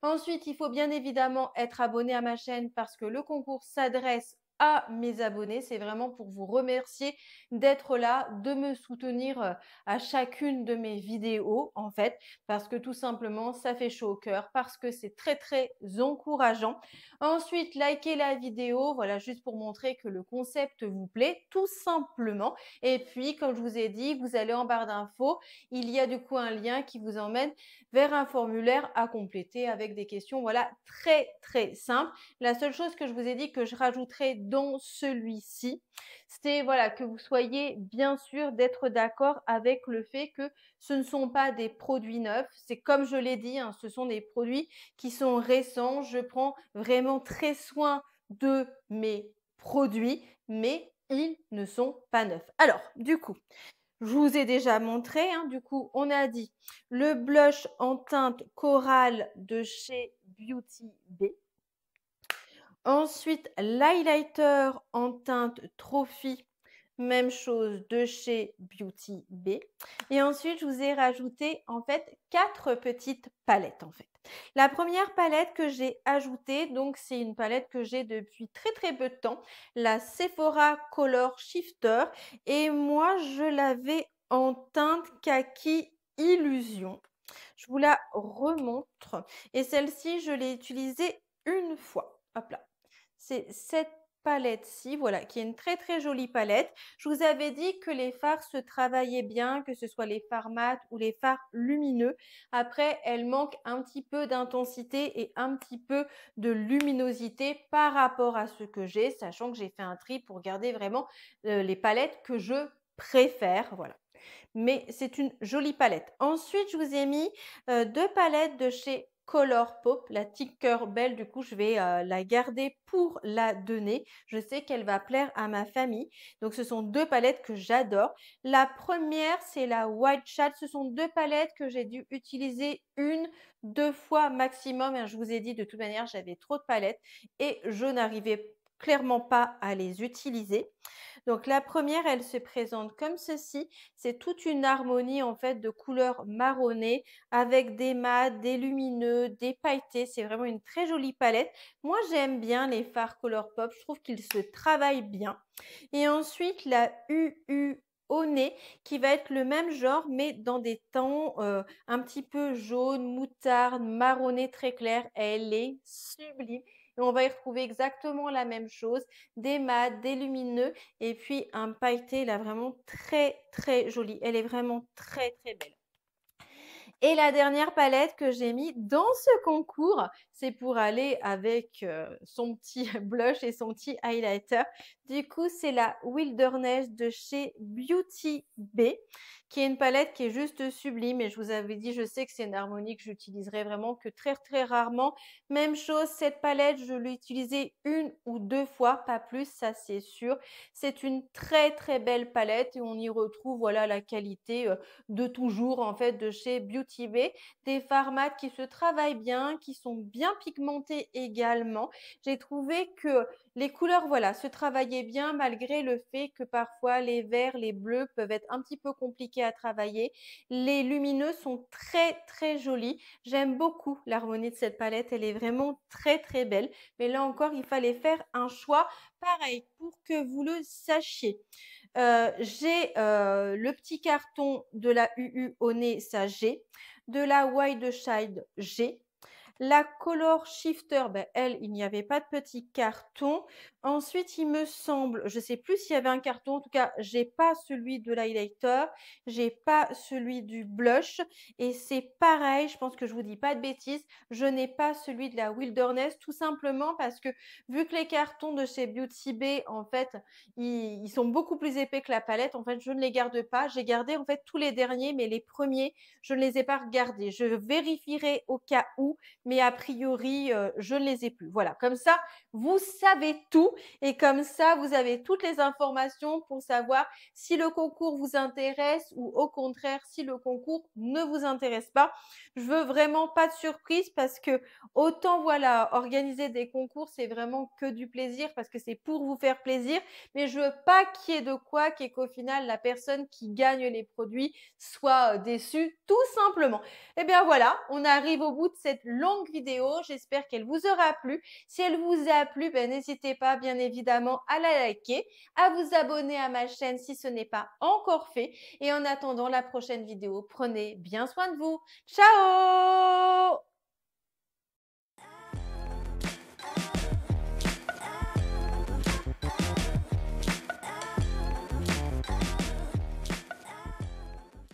Ensuite, il faut bien évidemment être abonné à ma chaîne parce que le concours s'adresse à mes abonnés. C'est vraiment pour vous remercier d'être là, de me soutenir euh, à chacune de mes vidéos, en fait, parce que tout simplement, ça fait chaud au cœur, parce que c'est très, très encourageant. Ensuite, likez la vidéo, voilà, juste pour montrer que le concept vous plaît, tout simplement. Et puis, comme je vous ai dit, vous allez en barre d'infos. Il y a du coup un lien qui vous emmène vers un formulaire à compléter avec des questions, voilà, très, très simples. La seule chose que je vous ai dit que je rajouterai dans celui-ci. C'est voilà que vous soyez bien sûr d'être d'accord avec le fait que ce ne sont pas des produits neufs. C'est comme je l'ai dit, hein, ce sont des produits qui sont récents. Je prends vraiment très soin de mes produits, mais ils ne sont pas neufs. Alors, du coup, je vous ai déjà montré. Hein, du coup, on a dit le blush en teinte corale de chez Beauty B. Ensuite, l'highlighter en teinte Trophy, même chose de chez Beauty B. Et ensuite, je vous ai rajouté en fait quatre petites palettes en fait. La première palette que j'ai ajoutée, donc c'est une palette que j'ai depuis très très peu de temps, la Sephora Color Shifter. Et moi, je l'avais en teinte kaki illusion. Je vous la remontre. Et celle-ci, je l'ai utilisée une fois. Hop là. C'est cette palette-ci, voilà, qui est une très très jolie palette. Je vous avais dit que les fards se travaillaient bien, que ce soit les fards mat ou les fards lumineux. Après, elle manque un petit peu d'intensité et un petit peu de luminosité par rapport à ce que j'ai, sachant que j'ai fait un tri pour garder vraiment euh, les palettes que je préfère, voilà. Mais c'est une jolie palette. Ensuite, je vous ai mis euh, deux palettes de chez Color Pop, la ticker belle. Du coup, je vais euh, la garder pour la donner. Je sais qu'elle va plaire à ma famille. Donc, ce sont deux palettes que j'adore. La première, c'est la White Chat. Ce sont deux palettes que j'ai dû utiliser une, deux fois maximum. Hein, je vous ai dit, de toute manière, j'avais trop de palettes et je n'arrivais clairement pas à les utiliser. Donc la première, elle se présente comme ceci. C'est toute une harmonie en fait de couleurs marronnées avec des mats, des lumineux, des pailletés. C'est vraiment une très jolie palette. Moi, j'aime bien les fards color pop. Je trouve qu'ils se travaillent bien. Et ensuite, la UU au e qui va être le même genre mais dans des tons euh, un petit peu jaune, moutarde, marronné très clair. Elle est sublime on va y retrouver exactement la même chose, des mats, des lumineux et puis un pailleté là vraiment très très joli. Elle est vraiment très très belle. Et la dernière palette que j'ai mis dans ce concours, c'est pour aller avec euh, son petit blush et son petit highlighter. Du coup, c'est la Wilderness de chez Beauty B, qui est une palette qui est juste sublime. Et je vous avais dit, je sais que c'est une harmonie que j'utiliserai vraiment que très très rarement. Même chose, cette palette, je l'ai utilisée une ou deux fois, pas plus, ça c'est sûr. C'est une très très belle palette et on y retrouve voilà la qualité euh, de toujours en fait de chez Beauty B. Des formats qui se travaillent bien, qui sont bien pigmenté également. J'ai trouvé que les couleurs, voilà, se travaillaient bien malgré le fait que parfois les verts, les bleus peuvent être un petit peu compliqués à travailler. Les lumineux sont très, très jolis. J'aime beaucoup l'harmonie de cette palette. Elle est vraiment très, très belle. Mais là encore, il fallait faire un choix pareil pour que vous le sachiez. Euh, j'ai euh, le petit carton de la UU au nez, ça j'ai. De la Wide Child, G. La Color Shifter, ben, elle, il n'y avait pas de petit carton. Ensuite, il me semble, je ne sais plus s'il y avait un carton, en tout cas, je n'ai pas celui de l'highlighter, n'ai pas celui du blush. Et c'est pareil, je pense que je ne vous dis pas de bêtises, je n'ai pas celui de la Wilderness, tout simplement parce que vu que les cartons de chez Beauty Bay, en fait, ils, sont beaucoup plus épais que la palette, en fait, je ne les garde pas. J'ai gardé en fait tous les derniers, mais les premiers, je ne les ai pas regardés. Je vérifierai au cas où, mais a priori, euh, je ne les ai plus. Voilà, comme ça, vous savez tout. Et comme ça, vous avez toutes les informations pour savoir si le concours vous intéresse ou au contraire si le concours ne vous intéresse pas. Je veux vraiment pas de surprise parce que autant voilà, organiser des concours, c'est vraiment que du plaisir parce que c'est pour vous faire plaisir. Mais je veux pas qu'il y ait de quoi qu'au final la personne qui gagne les produits soit euh, déçue tout simplement. Et eh bien voilà, on arrive au bout de cette longue vidéo. J'espère qu'elle vous aura plu. Si elle vous a plu, ben, n'hésitez pas bien évidemment à la liker, à vous abonner à ma chaîne si ce n'est pas encore fait. Et en attendant la prochaine vidéo, prenez bien soin de vous. Ciao